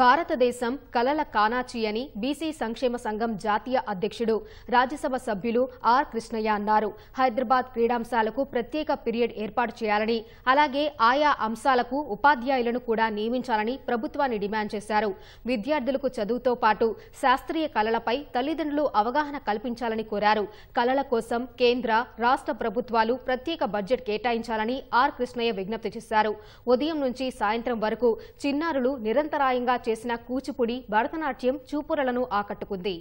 భారతదేశం కలల కానాచి అని బీసీ సంక్షేమ సంఘం జాతీయ అధ్యక్షుడు రాజ్యసభ సభ్యులు ఆర్ కృష్ణయ్య అన్నారు హైదరాబాద్ క్రీడాంశాలకు ప్రత్యేక పీరియడ్ ఏర్పాటు చేయాలని అలాగే ఆయా అంశాలకు ఉపాధ్యాయులను కూడా నియమించాలని ప్రభుత్వాన్ని డిమాండ్ చేశారు విద్యార్థులకు చదువుతో పాటు శాస్త్రీయ కళలపై తల్లిదండ్రులు అవగాహన కల్పించాలని కోరారు కళల కోసం కేంద్ర రాష్ట్ర ప్రభుత్వాలు ప్రత్యేక బడ్జెట్ కేటాయించాలని ఆర్ కృష్ణయ్య విజ్ఞప్తి చేశారు ఉదయం నుంచి సాయంత్రం వరకు చిన్నారులు నిరంతరాయంగా చేసిన కూచిపుడి భరతనాట్యం చూపురలను ఆకట్టుకుంది